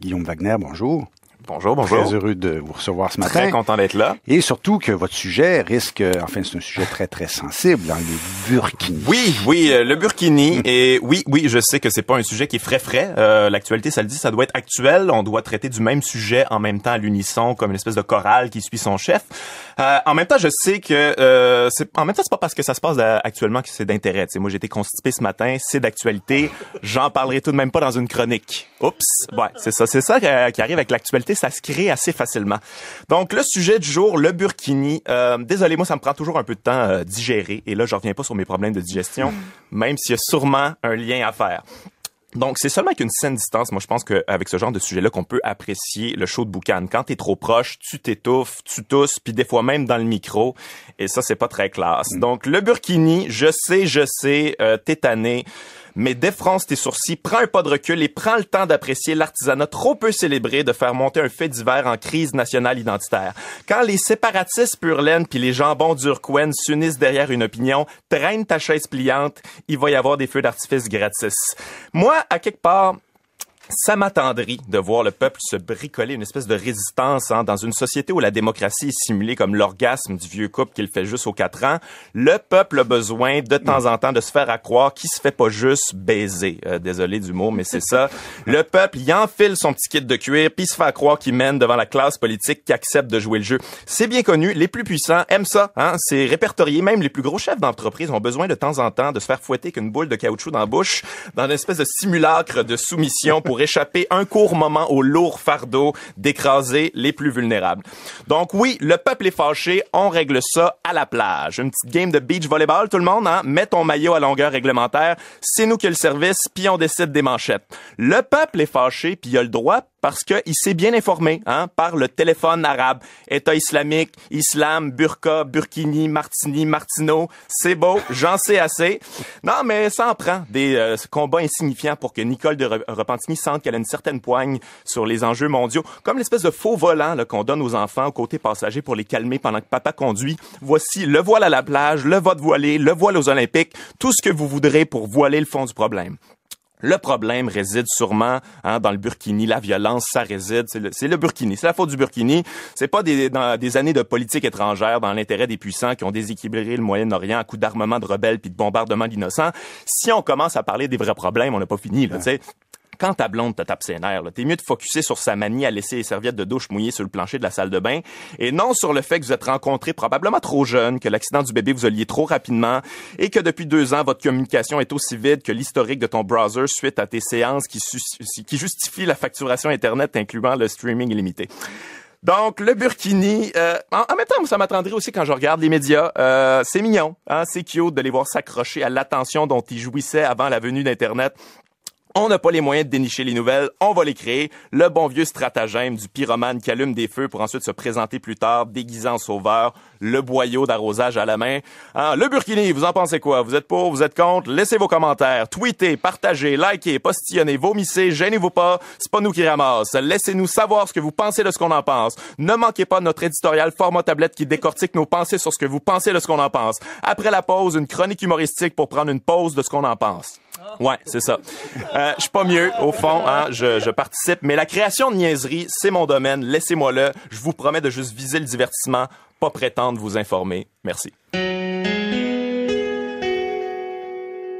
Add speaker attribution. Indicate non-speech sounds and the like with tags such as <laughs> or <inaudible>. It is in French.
Speaker 1: Guillaume Wagner, bonjour. Bonjour, bonjour. Très heureux de vous recevoir ce matin. Très content d'être là. Et surtout que votre sujet risque, enfin c'est un sujet très très sensible, dans hein, le Burkini. Oui, oui, euh, le Burkini. <laughs> et oui, oui, je sais que c'est pas un sujet qui est frais frais. Euh, l'actualité, ça le dit, ça doit être actuel. On doit traiter du même sujet en même temps à l'unisson, comme une espèce de chorale qui suit son chef. Euh, en même temps, je sais que c'est en même temps c'est pas parce que ça se passe actuellement que c'est d'intérêt. Moi, j'ai été constipé ce matin, c'est d'actualité. J'en parlerai tout de même pas dans une chronique. Oups, ouais, c'est ça, c'est ça qui arrive avec l'actualité ça se crée assez facilement. Donc, le sujet du jour, le burkini. Euh, désolé, moi, ça me prend toujours un peu de temps à euh, digérer. Et là, je reviens pas sur mes problèmes de digestion, mm. même s'il y a sûrement un lien à faire. Donc, c'est seulement avec une saine distance, moi, je pense qu'avec ce genre de sujet-là, qu'on peut apprécier le show de boucan. Quand tu es trop proche, tu t'étouffes, tu tousses, puis des fois même dans le micro. Et ça, c'est pas très classe. Mm. Donc, le burkini, je sais, je sais, euh, t'es tanné mais défrance tes sourcils, prends un pas de recul et prends le temps d'apprécier l'artisanat trop peu célébré de faire monter un fait divers en crise nationale identitaire. Quand les séparatistes pur puis les jambons d'Urquen s'unissent derrière une opinion, traîne ta chaise pliante, il va y avoir des feux d'artifice gratis. Moi, à quelque part, ça m'attendrit de voir le peuple se bricoler une espèce de résistance hein, dans une société où la démocratie est simulée comme l'orgasme du vieux couple qu'il fait juste aux quatre ans. Le peuple a besoin de temps en temps de se faire accroire Qui qu'il se fait pas juste baiser. Euh, désolé du mot, mais c'est ça. Le peuple y enfile son petit kit de cuir puis se fait accroire croire qu'il mène devant la classe politique qui accepte de jouer le jeu. C'est bien connu, les plus puissants aiment ça. Hein, c'est répertorié, même les plus gros chefs d'entreprise ont besoin de temps en temps de se faire fouetter qu'une boule de caoutchouc dans la bouche dans une espèce de simulacre de soumission pour échapper un court moment au lourd fardeau d'écraser les plus vulnérables. Donc oui, le peuple est fâché, on règle ça à la plage. Une petite game de beach volleyball, tout le monde, hein? Mets ton maillot à longueur réglementaire, c'est nous qui le service, puis on décide des manchettes. Le peuple est fâché, puis il a le droit, parce qu'il s'est bien informé hein, par le téléphone arabe. État islamique, islam, burqa, burkini, martini, martino. C'est beau, j'en sais assez. Non, mais ça en prend des euh, combats insignifiants pour que Nicole de Repentigny sente qu'elle a une certaine poigne sur les enjeux mondiaux, comme l'espèce de faux volant qu'on donne aux enfants au côté passager pour les calmer pendant que papa conduit. Voici le voile à la plage, le vote voilé, le voile aux Olympiques, tout ce que vous voudrez pour voiler le fond du problème. Le problème réside sûrement hein, dans le Burkini. La violence, ça réside. C'est le, Burkini. C'est la faute du Burkini. C'est pas des, dans, des années de politique étrangère dans l'intérêt des puissants qui ont déséquilibré le Moyen-Orient à coups d'armement de rebelles puis de bombardement d'innocents. Si on commence à parler des vrais problèmes, on n'a pas fini. Là, sais quand ta blonde te tape ses nerfs, t'es mieux de focuser sur sa manie à laisser les serviettes de douche mouillées sur le plancher de la salle de bain et non sur le fait que vous êtes rencontré probablement trop jeune, que l'accident du bébé vous a lié trop rapidement et que depuis deux ans, votre communication est aussi vide que l'historique de ton browser suite à tes séances qui, justifient la facturation Internet incluant le streaming illimité. Donc, le Burkini, euh, en, même temps, ça m'attendrait aussi quand je regarde les médias. Euh, c'est mignon, hein, c'est cute de les voir s'accrocher à l'attention dont ils jouissaient avant la venue d'Internet. On n'a pas les moyens de dénicher les nouvelles, on va les créer. Le bon vieux stratagème du pyromane qui allume des feux pour ensuite se présenter plus tard déguisé en sauveur, le boyau d'arrosage à la main. Hein, le Burkini, vous en pensez quoi? Vous êtes pour, vous êtes contre? Laissez vos commentaires, tweetez, partagez, likez, postillonnez, vomissez, gênez-vous pas, c'est pas nous qui ramasse. Laissez-nous savoir ce que vous pensez de ce qu'on en pense. Ne manquez pas notre éditorial format tablette qui décortique nos pensées sur ce que vous pensez de ce qu'on en pense. Après la pause, une chronique humoristique pour prendre une pause de ce qu'on en pense. Ouais, c'est ça. Euh, je suis pas mieux, au fond, hein, je, je participe. Mais la création de niaiseries, c'est mon domaine, laissez-moi le. Je vous promets de juste viser le divertissement, pas prétendre vous informer. Merci.